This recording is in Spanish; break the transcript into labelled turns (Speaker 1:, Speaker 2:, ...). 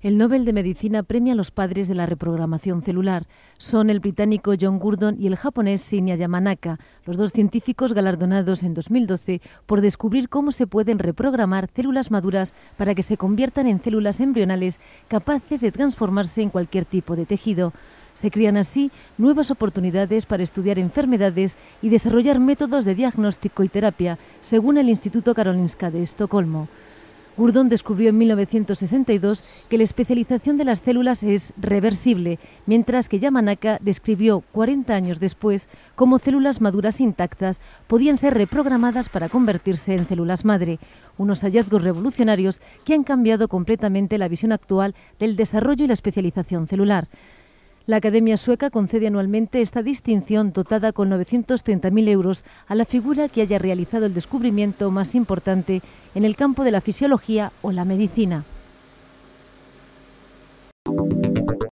Speaker 1: El Nobel de Medicina premia a los padres de la reprogramación celular. Son el británico John Gurdon y el japonés Shinya Yamanaka, los dos científicos galardonados en 2012 por descubrir cómo se pueden reprogramar células maduras para que se conviertan en células embrionales capaces de transformarse en cualquier tipo de tejido. Se crean así nuevas oportunidades para estudiar enfermedades y desarrollar métodos de diagnóstico y terapia, según el Instituto Karolinska de Estocolmo. Gurdon descubrió en 1962 que la especialización de las células es reversible, mientras que Yamanaka describió 40 años después cómo células maduras intactas podían ser reprogramadas para convertirse en células madre, unos hallazgos revolucionarios que han cambiado completamente la visión actual del desarrollo y la especialización celular. La Academia Sueca concede anualmente esta distinción dotada con 930.000 euros a la figura que haya realizado el descubrimiento más importante en el campo de la fisiología o la medicina.